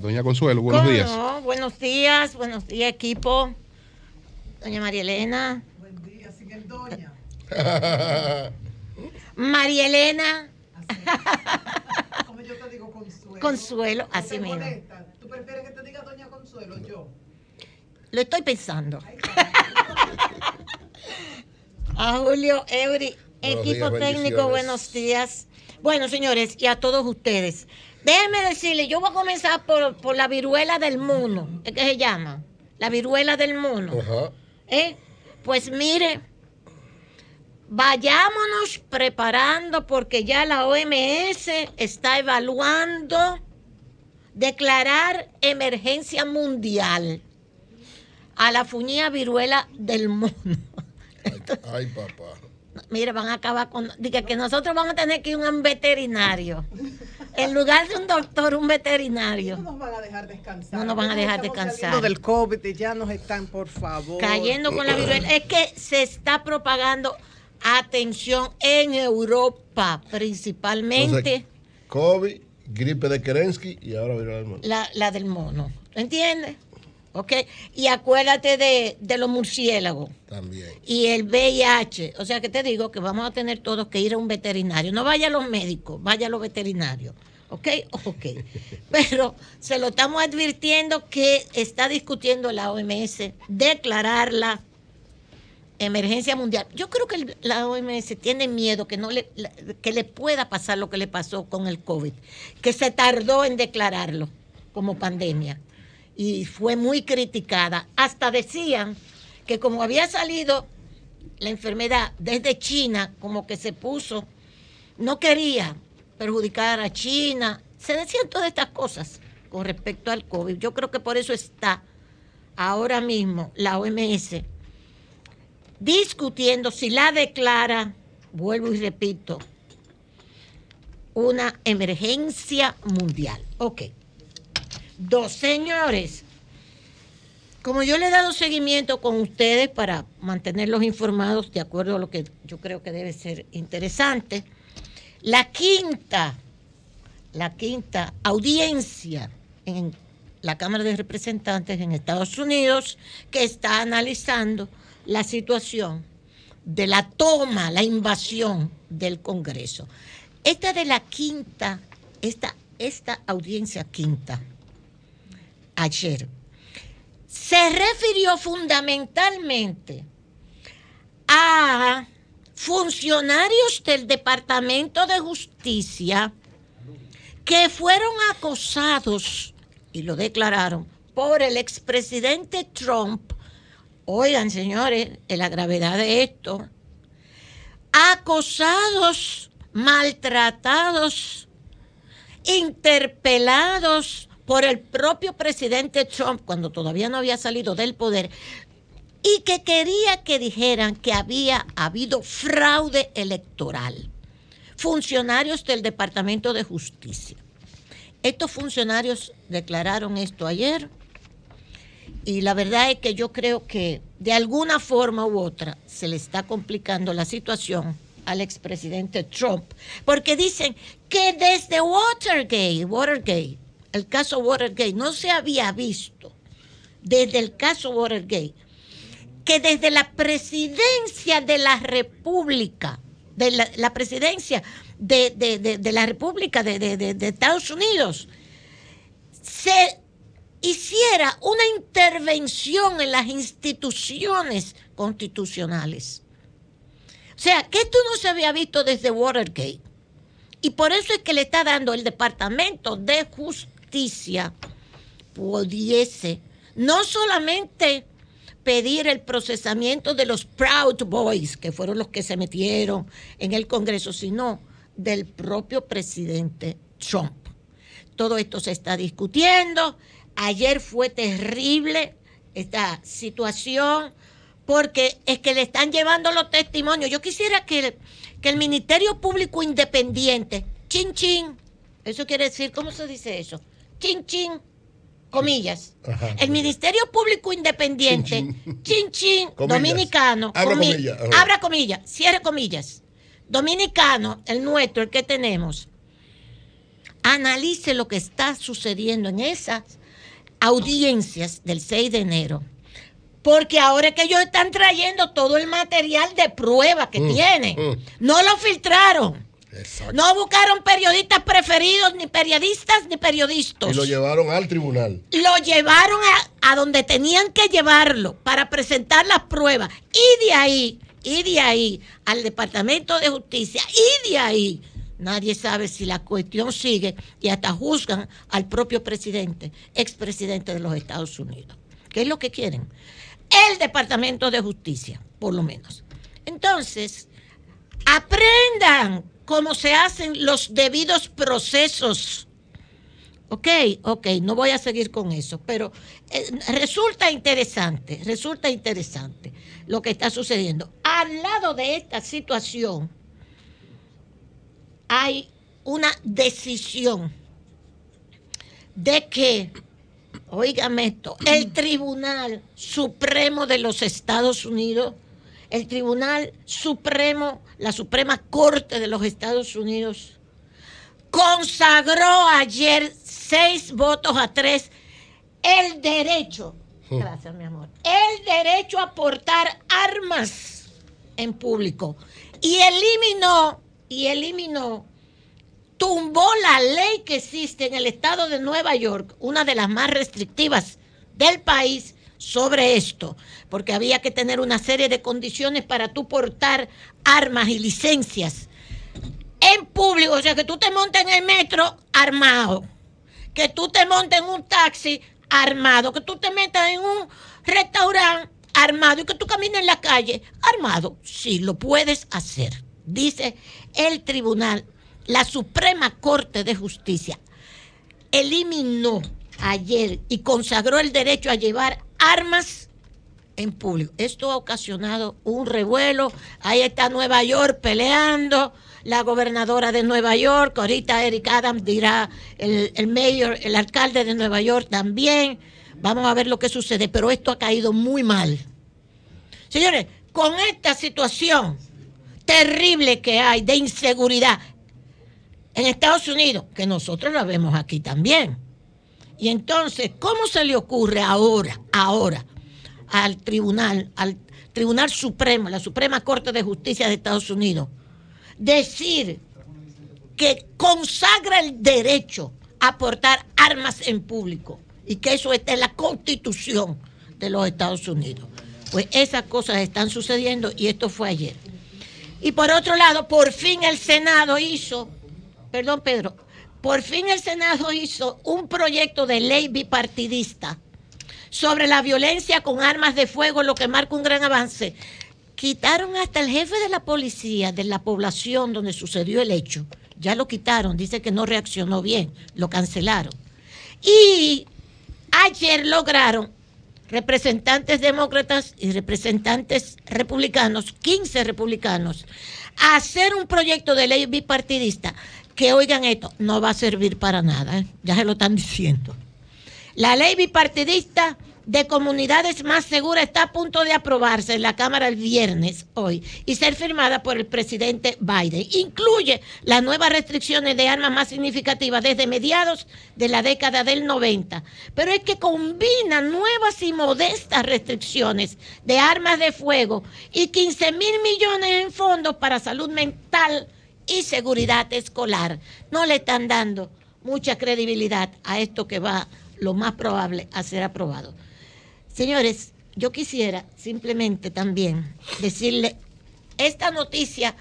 Doña Consuelo, buenos días. Buenos días, buenos días, equipo. Doña María Elena. Buen día, doña. María Elena. Como yo te digo, Consuelo. Consuelo, así mismo. ¿Tú prefieres que te diga Doña Consuelo yo? Lo estoy pensando. a Julio Eury, equipo técnico, buenos días. Bueno, señores, y a todos ustedes. Déjeme decirle, yo voy a comenzar por, la viruela del mono. ¿Qué se llama? La viruela del mono. Ajá. ¿Eh? Pues mire, vayámonos preparando porque ya la OMS está evaluando declarar emergencia mundial a la fuñía viruela del mono. ay, papá. Mire, van a acabar con... Diga que nosotros vamos a tener que ir a un veterinario. En lugar de un doctor, un veterinario. No nos van a dejar descansar. No nos van a dejar descansar. del COVID ya nos están, por favor. Cayendo con la viruela. Es que se está propagando, atención, en Europa principalmente. COVID, gripe de Kerensky y ahora viruela del mono. La, del mono. ¿Entiendes? ¿ok? Y acuérdate de, de, los murciélagos. También. Y el VIH. O sea que te digo que vamos a tener todos que ir a un veterinario. No vaya a los médicos, vaya a los veterinarios. ¿ok? Ok. Pero se lo estamos advirtiendo que está discutiendo la OMS declarar la emergencia mundial. Yo creo que la OMS tiene miedo que no le, que le pueda pasar lo que le pasó con el COVID, que se tardó en declararlo como pandemia y fue muy criticada. Hasta decían que como había salido la enfermedad desde China, como que se puso, no quería perjudicar a China. Se decían todas estas cosas con respecto al COVID. Yo creo que por eso está ahora mismo la OMS discutiendo si la declara, vuelvo y repito, una emergencia mundial. Ok. Dos señores, como yo le he dado seguimiento con ustedes para mantenerlos informados de acuerdo a lo que yo creo que debe ser interesante, la quinta, la quinta audiencia en la Cámara de Representantes en Estados Unidos que está analizando la situación de la toma, la invasión del Congreso. Esta de la quinta, esta, esta audiencia quinta, ayer, se refirió fundamentalmente a funcionarios del Departamento de Justicia que fueron acosados, y lo declararon, por el expresidente Trump. Oigan, señores, la gravedad de esto. Acosados, maltratados, interpelados por el propio presidente Trump cuando todavía no había salido del poder y que quería que dijeran que había habido fraude electoral. Funcionarios del Departamento de Justicia. Estos funcionarios declararon esto ayer y la verdad es que yo creo que de alguna forma u otra se le está complicando la situación al expresidente Trump, porque dicen que desde Watergate, Watergate, el caso Watergate no se había visto desde el caso Watergate que desde la presidencia de la República, de la, presidencia de, de, la República de, Estados Unidos, se hiciera una intervención en las instituciones constitucionales. O sea, que esto no se había visto desde Watergate. Y por eso es que le está dando el Departamento de Justicia pudiese no solamente pedir el procesamiento de los Proud Boys, que fueron los que se metieron en el Congreso, sino del propio presidente Trump. Todo esto se está discutiendo. Ayer fue terrible esta situación porque es que le están llevando los testimonios. Yo quisiera que el, que el Ministerio Público Independiente, chin chin, eso quiere decir, ¿cómo se dice eso? Chin chin, comillas, el Ministerio Público Independiente, chin chin, dominicano, abra comillas, cierre comillas, dominicano, el nuestro, el que tenemos, analice lo que está sucediendo en esas audiencias del 6 de enero. Porque ahora que ellos están trayendo todo el material de prueba que tiene. Mm, tienen. Mm. No lo filtraron. No buscaron periodistas preferidos, ni periodistas, ni periodistas. Y lo llevaron al tribunal. Lo llevaron a, a, donde tenían que llevarlo para presentar las pruebas. Y de ahí, y de ahí, al Departamento de Justicia, y de ahí. Nadie sabe si la cuestión sigue y hasta juzgan al propio presidente, expresidente de los Estados Unidos. ¿Qué es lo que quieren? El Departamento de Justicia, por lo menos. Entonces, aprendan Cómo se hacen los debidos procesos. Ok, ok, no voy a seguir con eso, pero eh, resulta interesante, resulta interesante lo que está sucediendo. Al lado de esta situación hay una decisión de que, oígame esto, el Tribunal Supremo de los Estados Unidos el Tribunal Supremo, la Suprema Corte de los Estados Unidos, consagró ayer seis votos a tres el derecho, gracias mi amor, el derecho a portar armas en público y eliminó, y eliminó, tumbó la ley que existe en el estado de Nueva York, una de las más restrictivas del país, sobre esto, porque había que tener una serie de condiciones para tú portar armas y licencias en público, o sea, que tú te montes en el metro armado, que tú te montes en un taxi armado, que tú te metas en un restaurante armado y que tú camines en la calle armado. Sí, lo puedes hacer, dice el tribunal, la Suprema Corte de Justicia eliminó ayer y consagró el derecho a llevar armas en público. Esto ha ocasionado un revuelo. Ahí está Nueva York peleando. La gobernadora de Nueva York, ahorita Eric Adams dirá, el, el mayor, el alcalde de Nueva York también. Vamos a ver lo que sucede, pero esto ha caído muy mal. Señores, con esta situación terrible que hay de inseguridad en Estados Unidos, que nosotros la vemos aquí también y entonces, ¿cómo se le ocurre ahora, ahora, al tribunal, al Tribunal Supremo, la Suprema Corte de Justicia de Estados Unidos, decir que consagra el derecho a portar armas en público y que eso está en la constitución de los Estados Unidos. Pues esas cosas están sucediendo y esto fue ayer. Y por otro lado, por fin el Senado hizo, perdón Pedro, por fin el Senado hizo un proyecto de ley bipartidista sobre la violencia con armas de fuego, lo que marca un gran avance. Quitaron hasta el jefe de la policía de la población donde sucedió el hecho. Ya lo quitaron, dice que no reaccionó bien, lo cancelaron. Y ayer lograron representantes demócratas y representantes republicanos, 15 republicanos, hacer un proyecto de ley bipartidista que oigan esto, no va a servir para nada, ¿eh? ya se lo están diciendo. La ley bipartidista de comunidades más seguras está a punto de aprobarse en la Cámara el viernes hoy y ser firmada por el presidente Biden. Incluye las nuevas restricciones de armas más significativas desde mediados de la década del 90, pero es que combina nuevas y modestas restricciones de armas de fuego y 15 mil millones en fondos para salud mental y seguridad escolar. No le están dando mucha credibilidad a esto que va lo más probable a ser aprobado. Señores, yo quisiera simplemente también decirle esta noticia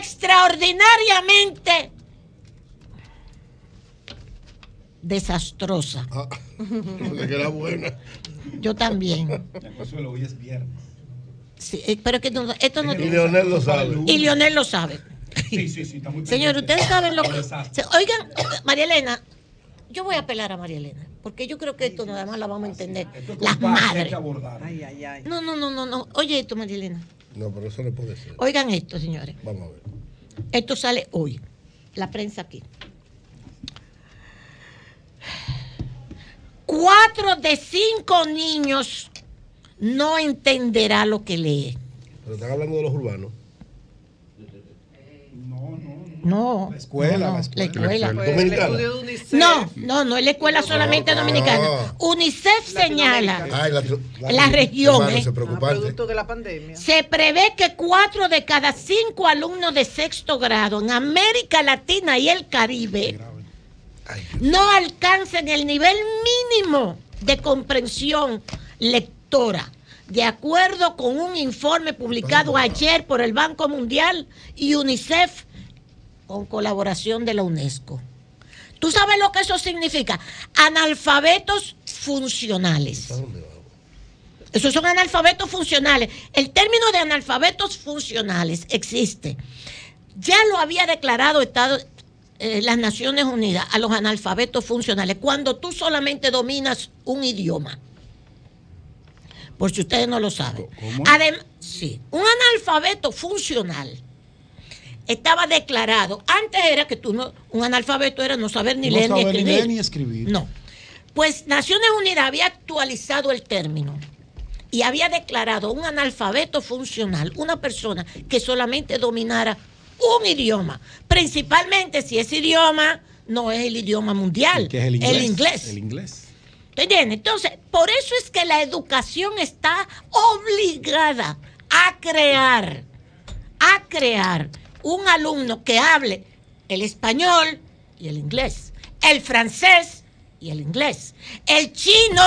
extraordinariamente desastrosa. Ah, buena. Yo también. es viernes. Eh, pero que y Leonel lo sabe. Y Leonel lo sabe. Sí, Señor, ustedes saben lo que. Oigan, María Elena, yo voy a apelar a María Elena, porque yo creo que esto nada más la vamos a entender. Las madres. No, no, no, no, no. Oye esto, María Elena. No, pero eso no puede ser. Oigan esto, señores. Vamos a ver. Esto sale hoy. La prensa aquí. Cuatro de cinco niños no entenderá lo que lee. Pero están hablando de los urbanos. No. La escuela, no, No, no, no es la escuela solamente dominicana. UNICEF señala ah, la, región. ¿eh? Ah, Se prevé que cuatro de cada cinco alumnos de sexto grado en América Latina y el Caribe no alcancen el nivel mínimo de comprensión lectora de acuerdo con un informe publicado ayer por el Banco Mundial y UNICEF con colaboración de la UNESCO. ¿Tú sabes lo que eso significa? Analfabetos funcionales. Esos son analfabetos funcionales. El término de analfabetos funcionales existe. Ya lo había declarado Estado, eh, las Naciones Unidas a los analfabetos funcionales, cuando tú solamente dominas un idioma. Por si ustedes no lo saben. sí, un analfabeto funcional estaba declarado. Antes era que tú no, un analfabeto era no saber ni, leer, ni, escribir. ni leer ni escribir. No. Pues Naciones Unidas había actualizado el término y había declarado un analfabeto funcional, una persona que solamente dominara un idioma, principalmente si ese idioma no es el idioma mundial, el, inglés, el inglés. El inglés. Entonces, por eso es que la educación está obligada a crear, a crear un alumno que hable el español y el inglés, el francés y el inglés, el chino.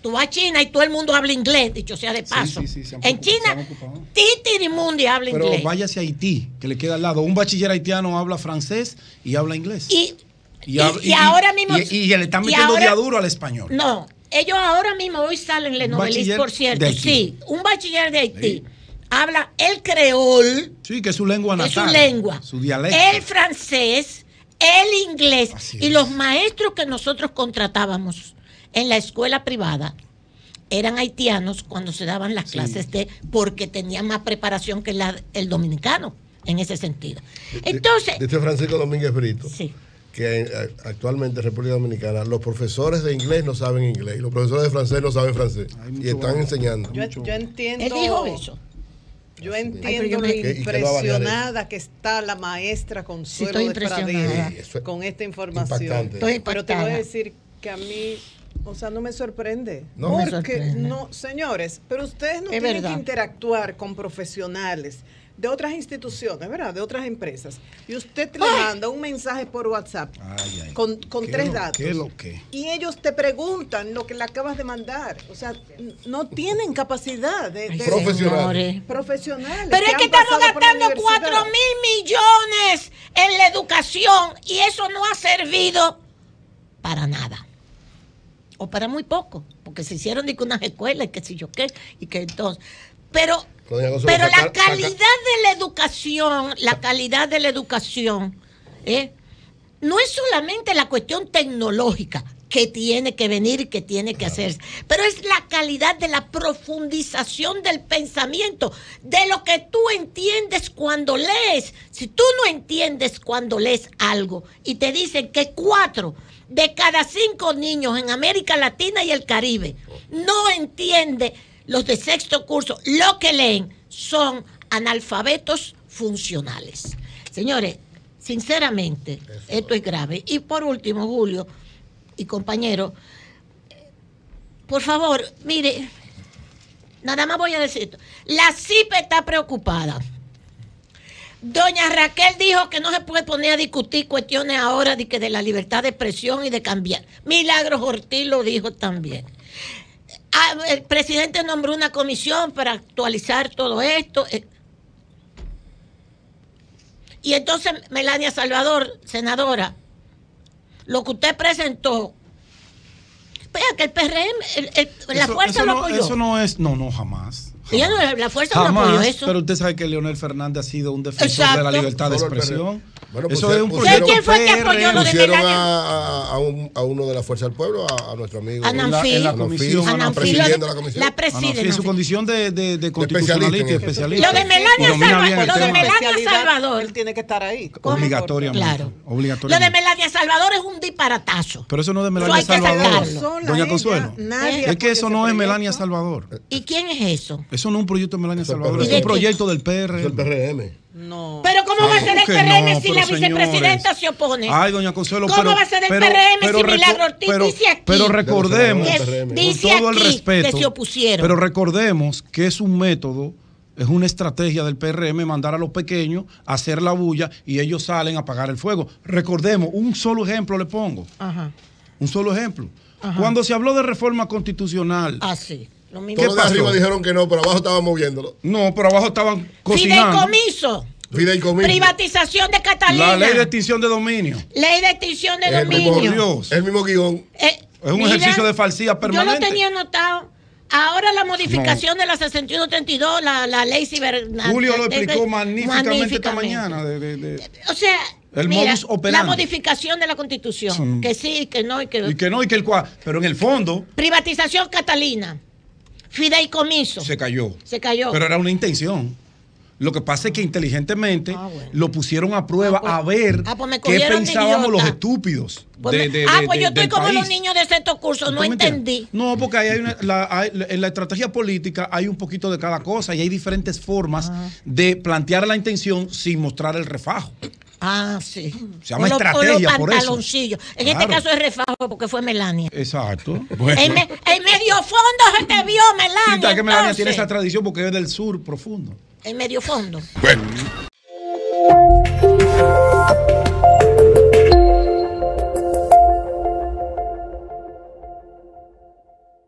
Tú vas a China y todo el mundo habla inglés, dicho sea de paso. en China, Titirimundi habla inglés. Pero váyase a Haití, que le queda al lado. Un bachiller haitiano habla francés y habla inglés. Y, ahora mismo. Y, le están metiendo duro al español. No, ellos ahora mismo hoy salen le novelis, por cierto. Sí, un bachiller de Haití. Habla el creol. Sí, que es su lengua natal. su lengua. Su dialecto. El francés, el inglés. y los maestros que nosotros contratábamos en la escuela privada eran haitianos cuando se daban las clases de porque tenían más preparación que el dominicano en ese sentido. Entonces, dice este Francisco Domínguez Brito. que actualmente en República Dominicana los profesores de inglés no saben inglés, los profesores de francés no saben francés y están enseñando. yo entiendo. Él dijo eso. Yo entiendo lo impresionada que está la maestra Consuelo de con esta información. Pero te voy a decir que a mí o sea, no me sorprende. No porque me no, señores, pero ustedes no tienen que interactuar con profesionales de otras instituciones, ¿verdad? De otras empresas. Y usted le manda un mensaje por WhatsApp con, tres datos. Qué lo que? Y ellos te preguntan lo que le acabas de mandar. O sea, no tienen capacidad de, profesionales. profesionales. Pero es que estamos gastando cuatro mil millones en la educación y eso no ha servido para nada. O para muy poco, porque se hicieron de unas escuelas y qué sé yo qué, y que entonces. Pero pero la calidad de la educación, la calidad de la educación, ¿eh? no es solamente la cuestión tecnológica que tiene que venir y que tiene que hacerse, pero es la calidad de la profundización del pensamiento, de lo que tú entiendes cuando lees. Si tú no entiendes cuando lees algo y te dicen que cuatro de cada cinco niños en América Latina y el Caribe no entiende los de sexto curso, lo que leen son analfabetos funcionales. Señores, sinceramente, esto es grave. Y por último, Julio y compañero, por favor, mire, nada más voy a decir esto. La CIP está preocupada. Doña Raquel dijo que no se puede poner a discutir cuestiones ahora de, que de la libertad de expresión y de cambiar. Milagros Ortiz lo dijo también. Ah, el presidente nombró una comisión para actualizar todo esto. Eh. Y entonces, Melania Salvador, senadora, lo que usted presentó, vea que el PRM, la fuerza lo apoyó. eso no es, no, no, jamás la fuerza Jamás, no apoyó eso. Pero usted sabe que Leonel Fernández ha sido un defensor de la libertad de expresión. Pues eso es un problema ¿Quién fue que apoyó lo de a, a, a, uno de la Fuerza del Pueblo, a, nuestro amigo. Ananfil. En la, comisión. la comisión. En su condición de, constitucionalista este especialista. Lo de Melania, Salvador. Él tiene que estar ahí. Obligatoriamente. Claro. Lo de Melania Salvador es un disparatazo. Pero eso no es de Melania Salvador. Doña Consuelo. Es que eso no es Melania Salvador. ¿Y quién es eso? Eso no es un proyecto de Melania Salvador, es un proyecto del PRM. del PRM. No. Pero ¿cómo va a ser el PRM si la vicepresidenta se opone? Ay, doña Consuelo, ¿Cómo va a ser el PRM si Milagro Ortiz dice aquí? Pero recordemos, con todo el respeto, se opusieron. Pero recordemos que es un método es una estrategia del PRM mandar a los pequeños a hacer la bulla y ellos salen a apagar el fuego. Recordemos, un solo ejemplo le pongo. Ajá. Un solo ejemplo. Cuando se habló de reforma constitucional, ah, sí. Lo mismo. Todos de arriba dijeron que no, pero abajo estaban moviéndolo. No, pero abajo estaban cocinando. Fideicomiso. Fideicomiso. Privatización de Catalina. La ley de extinción de dominio. Ley de extinción de dominio. Dios. El mismo guión. Eh, es un ejercicio de falsía permanente. Yo lo tenía anotado. Ahora la modificación de la 6132, la, la ley cibernética. Julio lo explicó magníficamente, esta mañana. o sea, La modificación de la constitución. Que sí, que no y que. Y que no y que el cual. Pero en el fondo. Privatización catalina fideicomiso. Se cayó. Se cayó. Pero era una intención. Lo que pasa es que inteligentemente ah, lo pusieron a prueba ah, pues. a ver ah, pues qué pensábamos los estúpidos. Pues ah, pues yo estoy como los niños de sexto cursos no entendí. No, porque hay una, en la estrategia política hay un poquito de cada cosa y hay diferentes formas de plantear la intención sin mostrar el refajo. Ah, sí. Se llama estrategia, los, pantaloncillos. En este caso es refajo porque fue Melania. Exacto. En medio fondo se te vio, Melania. Sí, que Melania tiene esa tradición porque es del sur profundo. En medio fondo. Bueno.